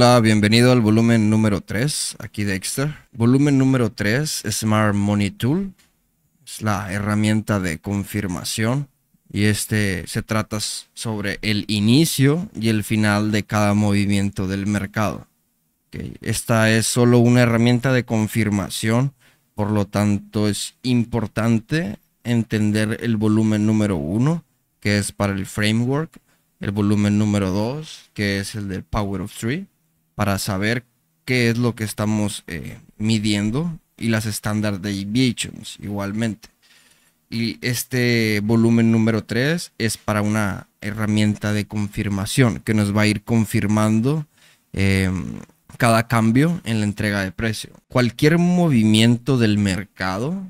Hola, bienvenido al volumen número 3 aquí de Volumen número 3, Smart Money Tool. Es la herramienta de confirmación y este se trata sobre el inicio y el final de cada movimiento del mercado. Esta es solo una herramienta de confirmación, por lo tanto es importante entender el volumen número 1, que es para el framework, el volumen número 2, que es el de Power of Three, para saber qué es lo que estamos eh, midiendo y las standard deviations igualmente. Y este volumen número 3 es para una herramienta de confirmación que nos va a ir confirmando em, cada cambio en la entrega de precio. Cualquier movimiento del mercado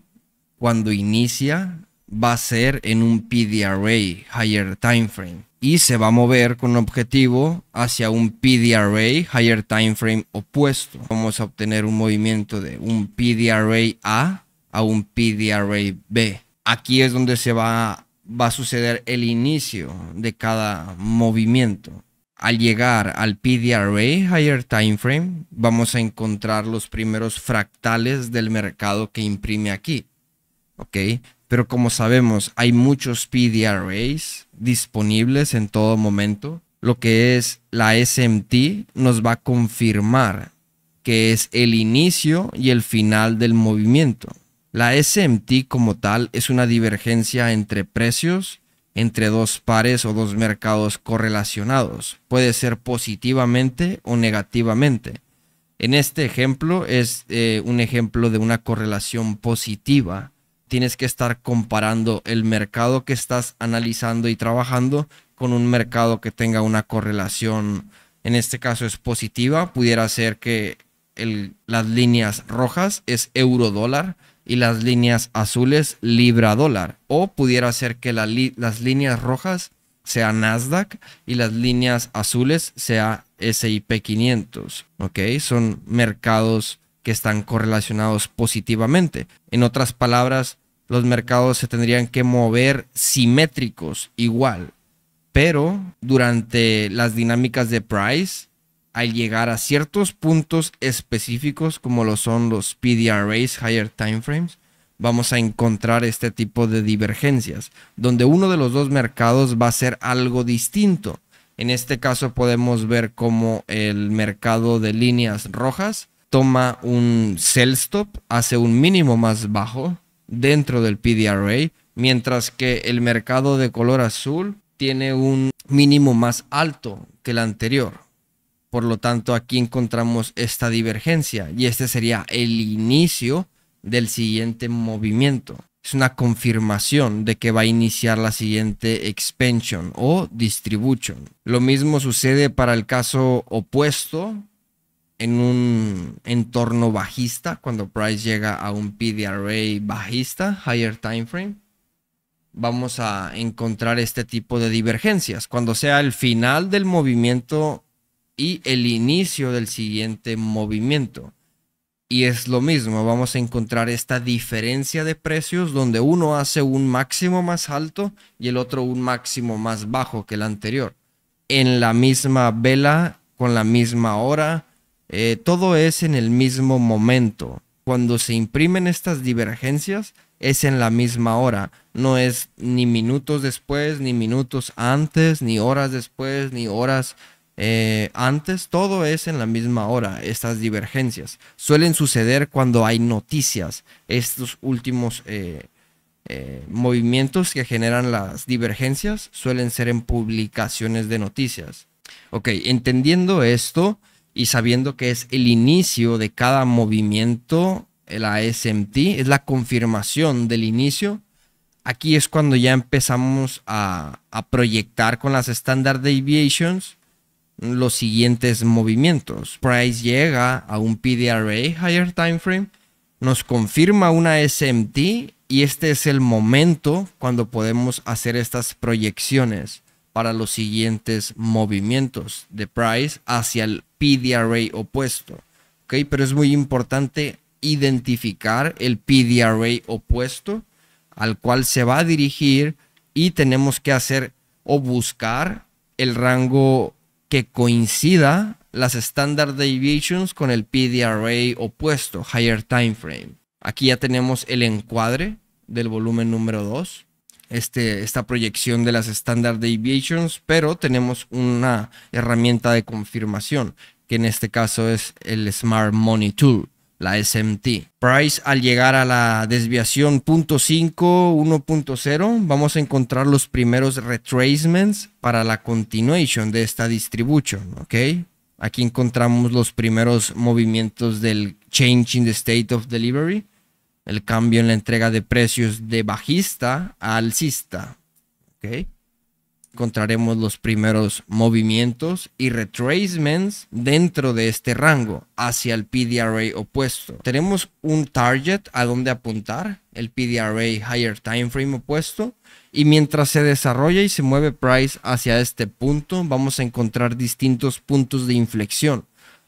cuando inicia va a ser en un PDRA, Higher Time Frame y se va a mover con objetivo hacia un PDRA, higher time frame opuesto. Vamos a obtener un movimiento de un PDRA A a un PDRA B. Aquí es donde se va, a suceder el inicio de cada movimiento. Al llegar al PDRA, higher time frame, vamos a encontrar los primeros fractales del mercado que imprime aquí. ¿ok? Pero como sabemos, hay muchos PDRAs disponibles en todo momento. Lo que es la SMT nos va a confirmar que es el inicio y el final del movimiento. La SMT como tal es una divergencia entre precios entre dos pares o dos mercados correlacionados. Puede ser positivamente o negativamente. En este ejemplo es eh, un ejemplo de una correlación positiva tienes que estar comparando el mercado que estás analizando y trabajando con un mercado que tenga una correlación, en este caso es positiva, pudiera ser que las líneas rojas es euro dólar y las líneas azules libra dólar, o pudiera ser que las líneas rojas sea Nasdaq y las líneas azules sea sip 500, ¿ok? Son mercados que están correlacionados positivamente. En otras palabras, los mercados se tendrían que mover simétricos igual, pero durante las dinámicas de price, al llegar a ciertos puntos específicos como lo son los PDRAs, Higher Time Frames, vamos a encontrar este tipo de divergencias, donde uno de los dos mercados va a ser algo distinto. En este caso podemos ver como el mercado de líneas rojas toma un sell stop, hace un mínimo más bajo dentro del PDRA, mientras que el mercado de color azul tiene un mínimo más alto que el anterior. Por lo tanto, aquí encontramos esta divergencia y este sería el inicio del siguiente movimiento. Es una confirmación de que va a iniciar la siguiente expansion o distribution. Lo mismo sucede para el caso opuesto en un entorno bajista cuando Price llega a un PDRA bajista, higher time frame, vamos a encontrar este tipo de divergencias. Cuando sea el final del movimiento y el inicio del siguiente movimiento. Y es lo mismo, vamos a encontrar esta diferencia de precios donde uno hace un máximo más alto y el otro un máximo más bajo que el anterior. En la misma vela, con la misma hora, eh, todo es en el mismo momento. Cuando se imprimen estas divergencias, es en la misma hora. No es ni minutos después, ni minutos antes, ni horas después, ni horas eh, antes. Todo es en la misma hora, estas divergencias. Suelen suceder cuando hay noticias, estos últimos... Eh, movimientos que generan las divergencias suelen ser en publicaciones de noticias. Ok, entendiendo esto, y sabiendo que es el inicio de cada movimiento, la SMT, es la confirmación del inicio. Aquí es cuando ya empezamos a, proyectar con las Standard Deviations los siguientes movimientos. Price llega a un PDRA, Higher Time Frame, nos confirma una SMT y este es el momento cuando podemos hacer estas proyecciones para los siguientes movimientos de Price hacia el array opuesto. Pero es muy importante identificar el Array opuesto al cual se va a dirigir y tenemos que hacer o buscar el rango que coincida las standard deviations con el array opuesto, higher time frame. Aquí ya tenemos el encuadre del volumen número 2. Este, esta proyección de las Standard Deviations, pero tenemos una herramienta de confirmación, que en este caso es el Smart Money Tool, la SMT. Price al llegar a la desviación 0.5, 1.0, vamos a encontrar los primeros retracements para la continuation de esta distribution, ¿ok? Aquí encontramos los primeros movimientos del Change in the State of Delivery el cambio en la entrega de precios de bajista a alcista. Encontraremos los primeros movimientos y retracements dentro de este rango hacia el PDRA opuesto. Tenemos un target a donde apuntar, el PDRA Higher Time Frame opuesto. Y mientras se desarrolla y se mueve Price hacia este punto, vamos a encontrar distintos puntos de inflexión,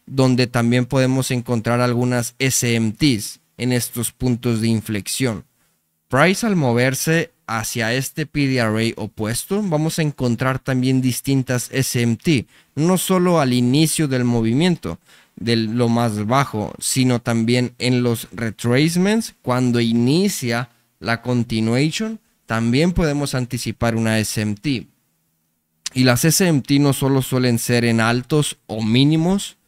donde también podemos encontrar algunas SMTs, en estos puntos de inflexión. Price al moverse hacia este PD array opuesto, vamos a encontrar también distintas SMT, no solo al inicio del movimiento, de lo más bajo, sino también en los retracements, cuando inicia la continuation, también podemos anticipar una SMT. Y las SMT no solo suelen ser en altos o mínimos,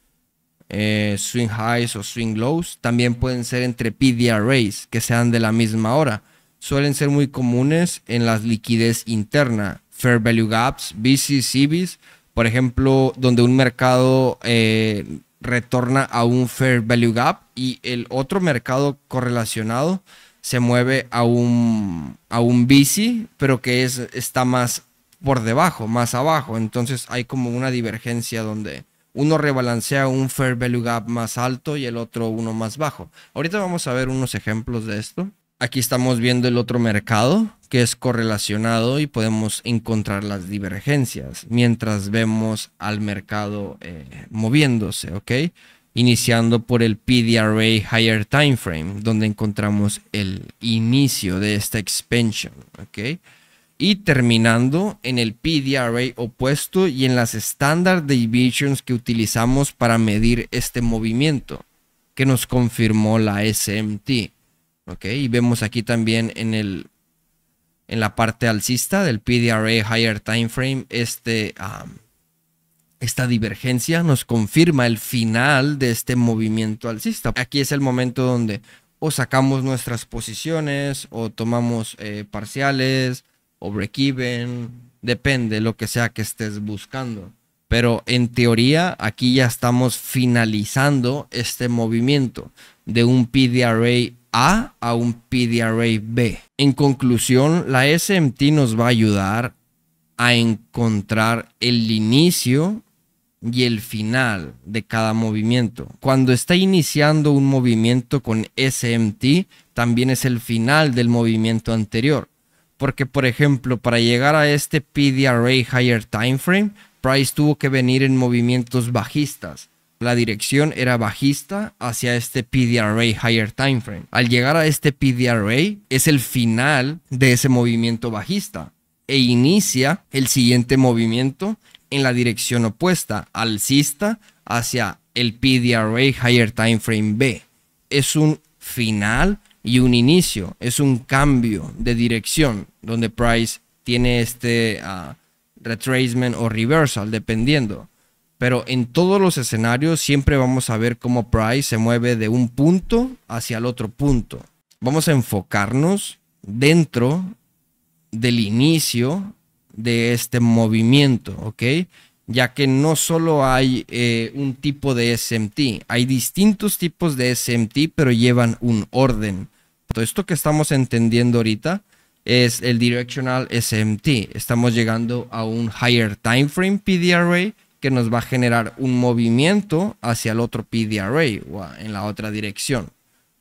eh, swing highs o swing lows. También pueden ser entre PDRAs, que sean de la misma hora. Suelen ser muy comunes en la liquidez interna, fair value gaps, VCs, CBs, por ejemplo, donde un mercado eh, retorna a un fair value gap y el otro mercado correlacionado se mueve a un, a un bici, pero que es, está más por debajo, más abajo. Entonces hay como una divergencia donde uno rebalancea un fair value gap más alto y el otro uno más bajo. Ahorita vamos a ver unos ejemplos de esto. Aquí estamos viendo el otro mercado que es correlacionado y podemos encontrar las divergencias mientras vemos al mercado eh, moviéndose, ¿ok? Iniciando por el PDRA Higher Time Frame, donde encontramos el inicio de esta expansion, ¿ok? y terminando en el PDRA opuesto y en las standard divisions que utilizamos para medir este movimiento que nos confirmó la SMT. Y vemos aquí también en, el, en la parte alcista del PDRA Higher Time Frame este, esta divergencia nos confirma el final de este movimiento alcista. Aquí es el momento donde o sacamos nuestras posiciones o tomamos eh, parciales o break depende lo que sea que estés buscando. Pero en teoría, aquí ya estamos finalizando este movimiento de un PDRA A a un PDRA B. En conclusión, la SMT nos va a ayudar a encontrar el inicio y el final de cada movimiento. Cuando está iniciando un movimiento con SMT, también es el final del movimiento anterior. Porque, por ejemplo, para llegar a este PDRA Higher Time Frame, Price tuvo que venir en movimientos bajistas. La dirección era bajista hacia este PDRA Higher Time Frame. Al llegar a este PDRA es el final de ese movimiento bajista e inicia el siguiente movimiento en la dirección opuesta, alcista hacia el PDRA Higher Time Frame B. Es un final y un inicio, es un cambio de dirección donde Price tiene este ah, retracement o reversal, dependiendo. Pero en todos los escenarios siempre vamos a ver cómo Price se mueve de un punto hacia el otro punto. Vamos a enfocarnos dentro del inicio de este movimiento, ¿ok? Ya que no solo hay eh, un tipo de SMT, hay distintos tipos de SMT, pero llevan un orden. Todo esto que estamos entendiendo ahorita es el Directional SMT. Estamos llegando a un higher time frame PD array que nos va a generar un movimiento hacia el otro PD array o en la otra dirección.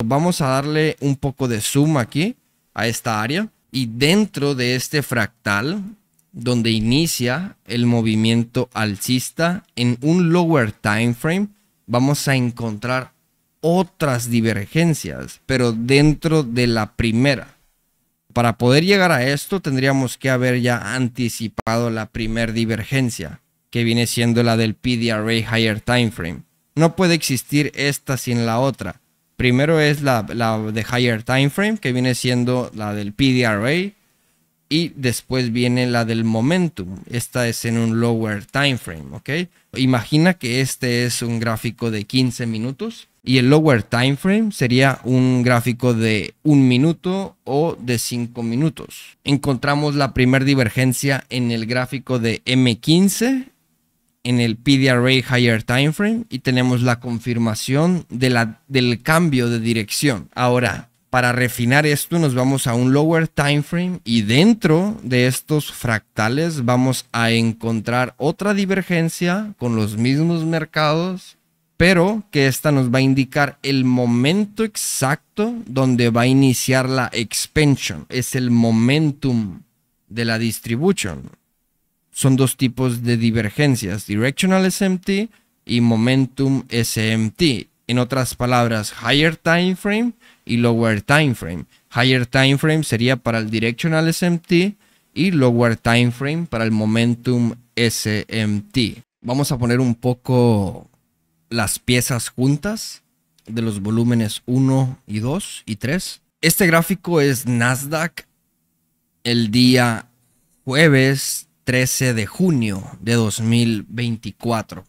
Vamos a darle un poco de zoom aquí a esta área y dentro de este fractal donde inicia el movimiento alcista en un lower time frame vamos a encontrar otras divergencias pero dentro de la primera para poder llegar a esto tendríamos que haber ya anticipado la primer divergencia, que viene siendo la del PDRA Higher Time Frame. No puede existir esta sin la otra. Primero es la, de Higher Time Frame, que viene siendo la del PDRA, y después viene la del momentum. Esta es en un lower time frame, ¿ok? Imagina que este es un gráfico de 15 minutos y el lower time frame sería un gráfico de un minuto o de 5 minutos. Encontramos la primera divergencia en el gráfico de M15 en el Array Higher Time Frame y tenemos la confirmación de la, del cambio de dirección. Ahora, para refinar esto nos vamos a un lower time frame y dentro de estos fractales vamos a encontrar otra divergencia con los mismos mercados pero que esta nos va a indicar el momento exacto donde va a iniciar la expansion. Es el momentum de la distribution. Son dos tipos de divergencias, directional SMT y momentum SMT. En otras palabras, higher time frame y lower time frame. Higher time frame sería para el directional SMT y lower time frame para el momentum SMT. Vamos a poner un poco las piezas juntas de los volúmenes 1 y 2 y 3. Este gráfico es Nasdaq el día jueves 13 de junio de 2024.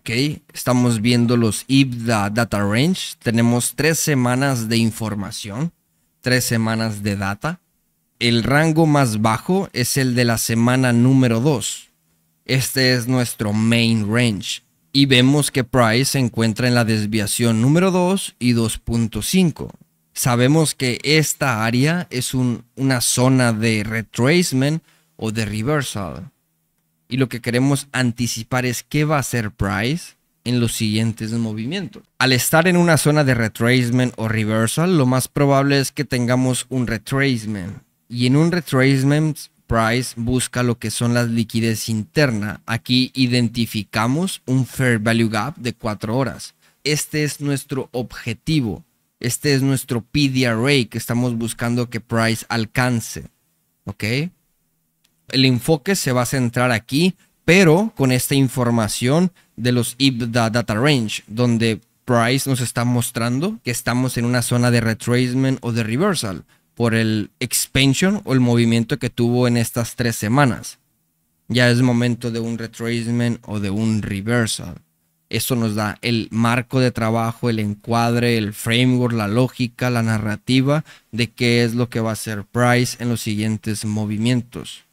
Ok, estamos viendo los IBDA Data Range. Tenemos tres semanas de información, tres semanas de data. El rango más bajo es el de la semana número 2. Este es nuestro main range y vemos que Price se encuentra en la desviación número 2 y 2.5. Sabemos que esta área es una zona de retracement o de reversal. Y lo que queremos anticipar es qué va a hacer Price en los siguientes movimientos. Al estar en una zona de retracement o reversal, lo más probable es que tengamos un retracement. Y en un retracement Price busca lo que son las liquidez interna. Aquí identificamos un Fair Value Gap de 4 horas. Este es nuestro objetivo. Este es nuestro array que estamos buscando que Price alcance. ¿Ok? El enfoque se va a centrar aquí, pero con esta información de los IBDA Data Range, donde Price nos está mostrando que estamos en una zona de retracement o de reversal por el expansion o el movimiento que tuvo en estas tres semanas. Ya es momento de un retracement o de un reversal. Eso nos da el marco de trabajo, el encuadre, el framework, la lógica, la narrativa de qué es lo que va a hacer Price en los siguientes movimientos.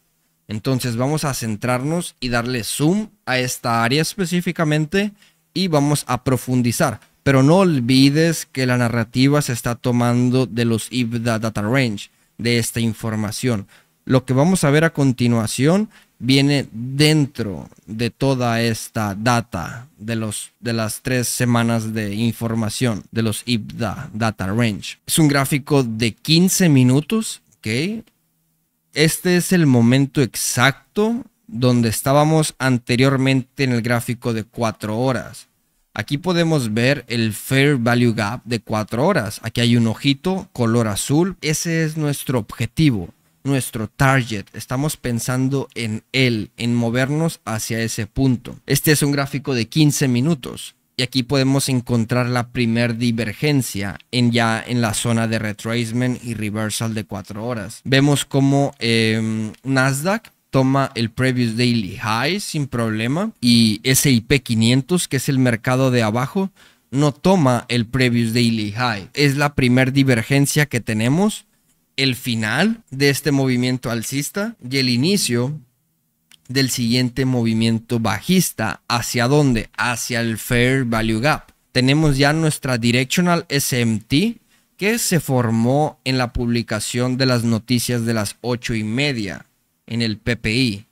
Entonces vamos a centrarnos y darle zoom a esta área específicamente y vamos a profundizar. Pero no olvides que la narrativa se está tomando de los IBDA Data Range, de esta información. Lo que vamos a ver a continuación viene dentro de toda esta data de, los, de las tres semanas de información de los IBDA Data Range. Es un gráfico de 15 minutos, ¿ok? Este es el momento exacto donde estábamos anteriormente en el gráfico de 4 horas. Aquí podemos ver el Fair Value Gap de 4 horas. Aquí hay un ojito color azul. Ese es nuestro objetivo, nuestro target. Estamos pensando en él, en movernos hacia ese punto. Este es un gráfico de 15 minutos. Y aquí podemos encontrar la primer divergencia en ya en la zona de retracement y reversal de 4 horas. Vemos como em, Nasdaq toma el Previous Daily High sin problema y S&P 500, que es el mercado de abajo, no toma el Previous Daily High. Es la primer divergencia que tenemos, el final de este movimiento alcista y el inicio del siguiente movimiento bajista. ¿Hacia dónde? Hacia el Fair Value Gap. Tenemos ya nuestra Directional SMT que se formó en la publicación de las noticias de las 8 y media en el PPI.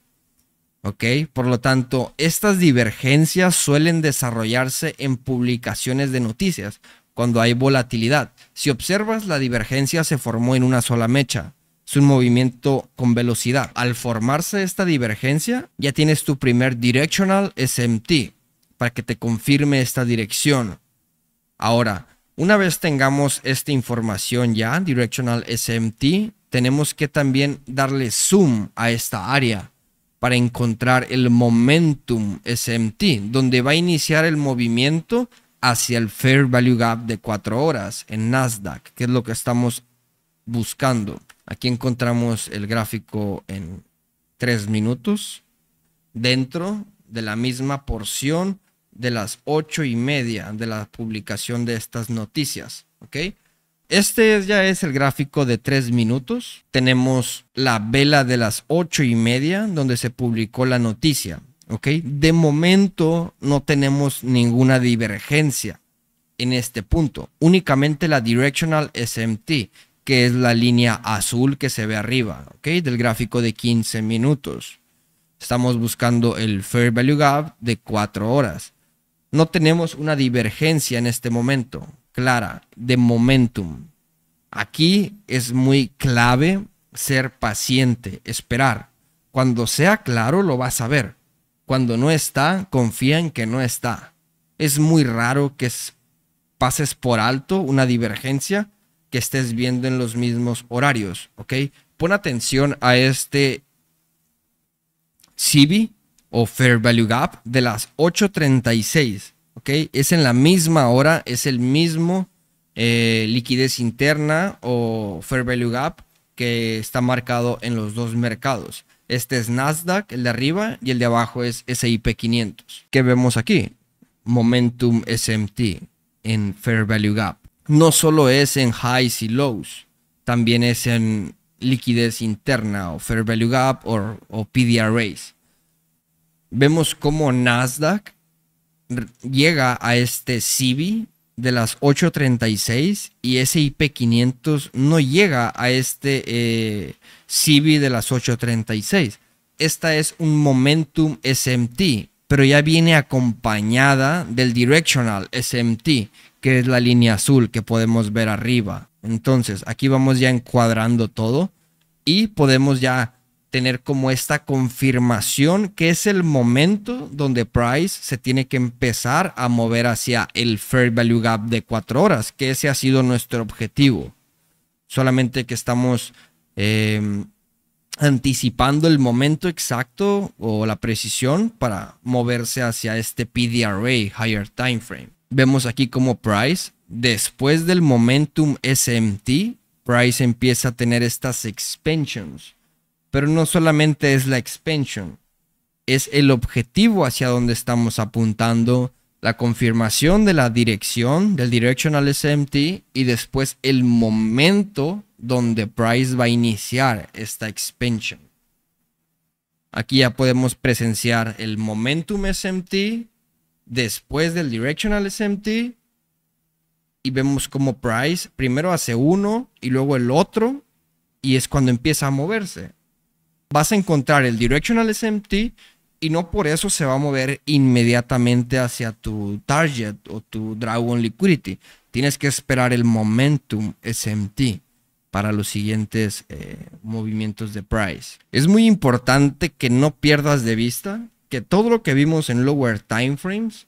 ¿Ok? Por lo tanto, estas divergencias suelen desarrollarse en publicaciones de noticias, cuando hay volatilidad. Si observas, la divergencia se formó en una sola mecha. Es un movimiento con velocidad. Al formarse esta divergencia, ya tienes tu primer directional SMT para que te confirme esta dirección. Ahora, una vez tengamos esta información ya, directional SMT, tenemos que también darle zoom a esta área para encontrar el momentum SMT, donde va a iniciar el movimiento hacia el Fair Value Gap de 4 horas en Nasdaq, que es lo que estamos buscando. Aquí encontramos el gráfico en tres minutos, dentro de la misma porción de las ocho y media de la publicación de estas noticias. ¿ok? Este ya es el gráfico de tres minutos. Tenemos la vela de las ocho y media, donde se publicó la noticia. De momento no tenemos ninguna divergencia en este punto. Únicamente la directional SMT, que es la línea azul que se ve arriba, Del gráfico de 15 minutos. Estamos buscando el Fair Value Gap de 4 horas. No tenemos una divergencia en este momento, clara, de momentum. Aquí es muy clave ser paciente, esperar. Cuando sea claro lo vas a ver. Cuando no está, confía en que no está. Es muy raro que pases por alto una divergencia que estés viendo en los mismos horarios, ¿ok? Pon atención a este CB o Fair Value Gap de las 8.36 es en la misma hora, es el mismo eh, liquidez interna o fair value gap que está marcado en los dos mercados. Este es Nasdaq, el de arriba, y el de abajo es SIP 500. ¿Qué vemos aquí? Momentum SMT en Fair Value Gap. No solo es en highs y lows, también es en liquidez interna o Fair Value Gap o o PDRAs. Vemos cómo Nasdaq llega a este CV de las 8.36 y ese IP500 no llega a este eh, de las 8.36. Esta es un Momentum SMT, pero ya viene acompañada del Directional SMT, que es la línea azul que podemos ver arriba. Entonces, aquí vamos ya encuadrando todo y podemos ya tener como esta confirmación que es el momento donde Price se tiene que empezar a mover hacia el Fair Value Gap de 4 horas, que ese ha sido nuestro objetivo. Solamente que estamos em, anticipando el momento exacto o la precisión para moverse hacia este PDRA, Higher Time Frame. Vemos aquí como Price, después del momentum SMT, Price empieza a tener estas expansions pero no solamente es la expansion, es el objetivo hacia donde estamos apuntando, la confirmación de la dirección, del directional SMT, y después el momento donde Price va a iniciar esta expansion. Aquí ya podemos presenciar el momentum SMT después del directional SMT y vemos como Price primero hace uno y luego el otro y es cuando empieza a moverse vas a encontrar el directional SMT y no por eso se va a mover inmediatamente hacia tu target o tu Dragon liquidity. Tienes que esperar el momentum SMT para los siguientes eh, movimientos de price. Es muy importante que no pierdas de vista que todo lo que vimos en lower Time Frames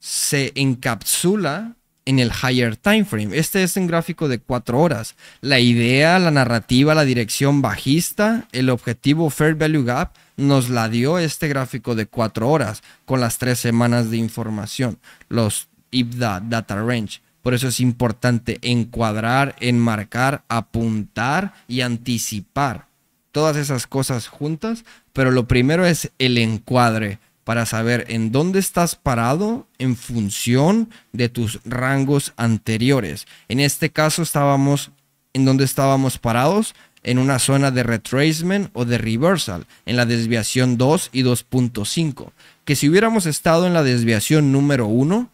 se encapsula en el higher time frame. Este es un gráfico de 4 horas. La idea, la narrativa, la dirección bajista, el objetivo Fair Value Gap nos la dio este gráfico de 4 horas con las 3 semanas de información, los IBDA Data Range. Por eso es importante encuadrar, enmarcar, apuntar y anticipar todas esas cosas juntas, pero lo primero es el encuadre para saber en dónde estás parado en función de tus rangos anteriores. En este caso estábamos en donde estábamos parados en una zona de retracement o de reversal, en la desviación 2 y 2.5, que si hubiéramos estado en la desviación número 1,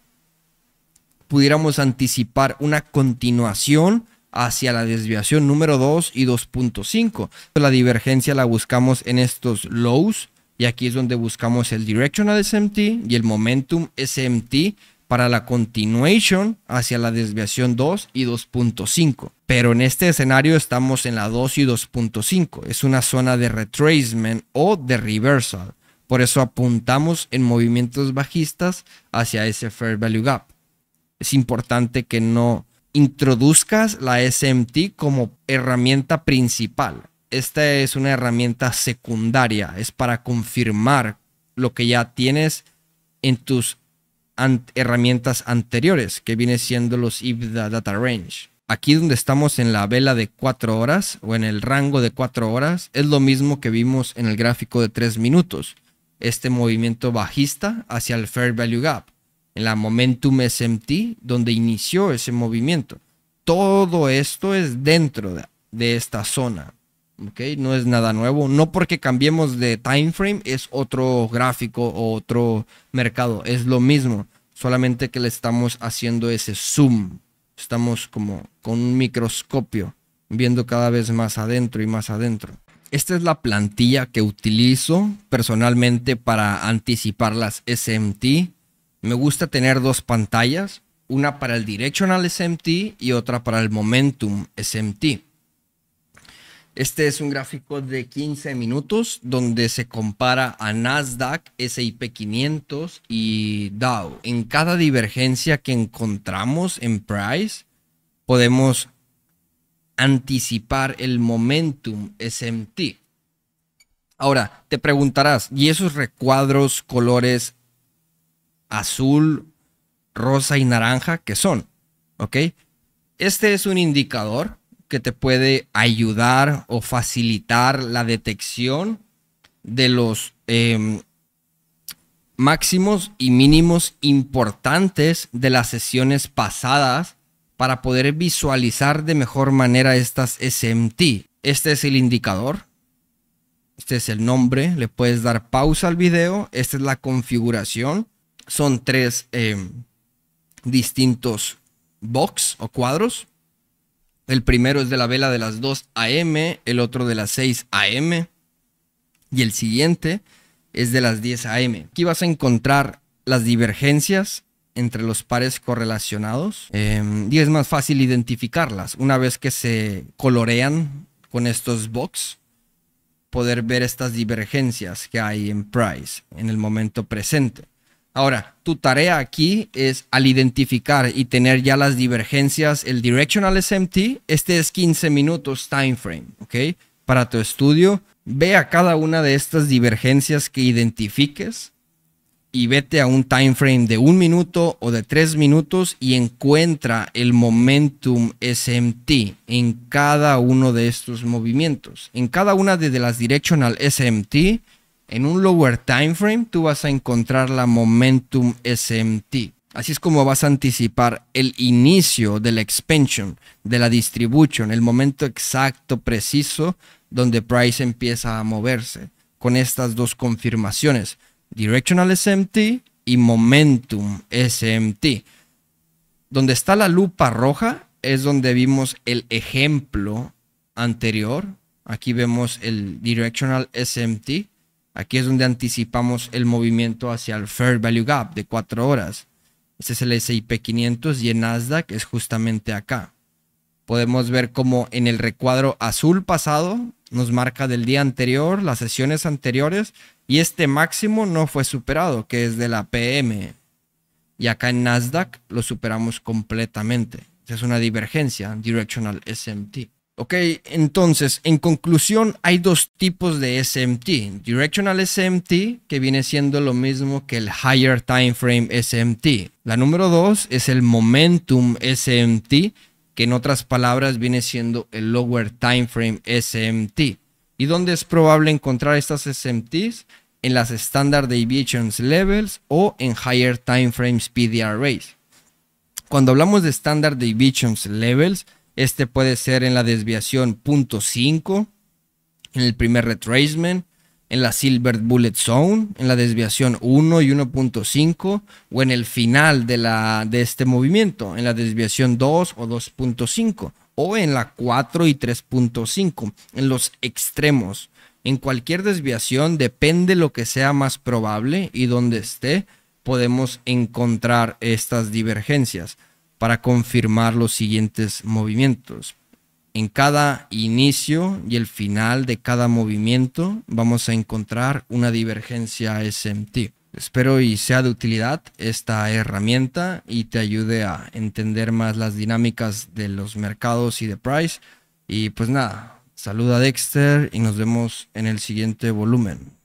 pudiéramos anticipar una continuación hacia la desviación número 2 y 2.5. La divergencia la buscamos en estos lows y aquí es donde buscamos el directional SMT y el momentum SMT para la continuation hacia la desviación 2 y 2.5. Pero en este escenario estamos en la 2 y 2.5. Es una zona de retracement o de reversal. Por eso apuntamos en movimientos bajistas hacia ese fair value gap. Es importante que no introduzcas la SMT como herramienta principal esta es una herramienta secundaria, es para confirmar lo que ya tienes en tus herramientas anteriores, que viene siendo los IBDA Data Range. Aquí donde estamos en la vela de 4 horas o en el rango de 4 horas, es lo mismo que vimos en el gráfico de 3 minutos, este movimiento bajista hacia el Fair Value Gap, en la Momentum SMT, donde inició ese movimiento. Todo esto es dentro de esta zona no es nada nuevo. No porque cambiemos de time frame es otro gráfico o otro mercado. Es lo mismo. Solamente que le estamos haciendo ese zoom. Estamos como con un microscopio viendo cada vez más adentro y más adentro. Esta es la plantilla que utilizo personalmente para anticipar las SMT. Me gusta tener dos pantallas, una para el Directional SMT y otra para el Momentum SMT este es un gráfico de 15 minutos donde se compara a Nasdaq, SIP 500 y Dow. En cada divergencia que encontramos en price, podemos anticipar el momentum SMT. Ahora, te preguntarás, ¿y esos recuadros colores azul, rosa y naranja qué son? ¿Ok? Este es un indicador que te puede ayudar o facilitar la detección de los em, máximos y mínimos importantes de las sesiones pasadas para poder visualizar de mejor manera estas SMT. Este es el indicador. Este es el nombre. Le puedes dar pausa al video. Esta es la configuración. Son tres em, distintos box o cuadros. El primero es de la vela de las 2 a.m., el otro de las 6 a.m. y el siguiente es de las 10 a.m. Aquí vas a encontrar las divergencias entre los pares correlacionados em, y es más fácil identificarlas una vez que se colorean con estos box poder ver estas divergencias que hay en price en el momento presente Ahora, tu tarea aquí es al identificar y tener ya las divergencias, el directional SMT, este es 15 minutos time frame, ¿ok? Para tu estudio, ve a cada una de estas divergencias que identifiques y vete a un time frame de un minuto o de tres minutos y encuentra el momentum SMT en cada uno de estos movimientos. En cada una de las directional SMT, en un lower time frame tú vas a encontrar la momentum SMT. Así es como vas a anticipar el inicio de la expansion, de la distribution, el momento exacto, preciso, donde Price empieza a moverse con estas dos confirmaciones, Directional SMT y Momentum SMT. Donde está la lupa roja es donde vimos el ejemplo anterior. Aquí vemos el Directional SMT Aquí es donde anticipamos el movimiento hacia el Fair Value Gap de 4 horas. Este es el SIP 500 y en Nasdaq es justamente acá. Podemos ver como en el recuadro azul pasado nos marca del día anterior, las sesiones anteriores, y este máximo no fue superado, que es de la PM. Y acá en Nasdaq lo superamos completamente. es una divergencia, Directional SMT. Ok, entonces, en conclusión, hay dos tipos de SMT. Directional SMT, que viene siendo lo mismo que el Higher Time Frame SMT. La número dos es el Momentum SMT, que en otras palabras viene siendo el Lower Time Frame SMT. ¿Y dónde es probable encontrar estas SMTs? En las Standard Deviations Levels o en Higher Time Frames Arrays. Cuando hablamos de Standard Deviations Levels, este puede ser en la desviación 5, en el primer retracement, en la Silver Bullet Zone, en la desviación 1 y 1.5, o en el final de, de este movimiento, en la desviación 2 o 2.5, o en la 4 y 3.5, en los extremos. En cualquier desviación, depende lo que sea más probable y donde esté, podemos encontrar estas divergencias para confirmar los siguientes movimientos. En cada inicio y el final de cada movimiento vamos a encontrar una divergencia SMT. Espero y sea de utilidad esta herramienta y te ayude a entender más las dinámicas de los mercados y de price. Y pues nada, saluda Dexter y nos vemos en el siguiente volumen.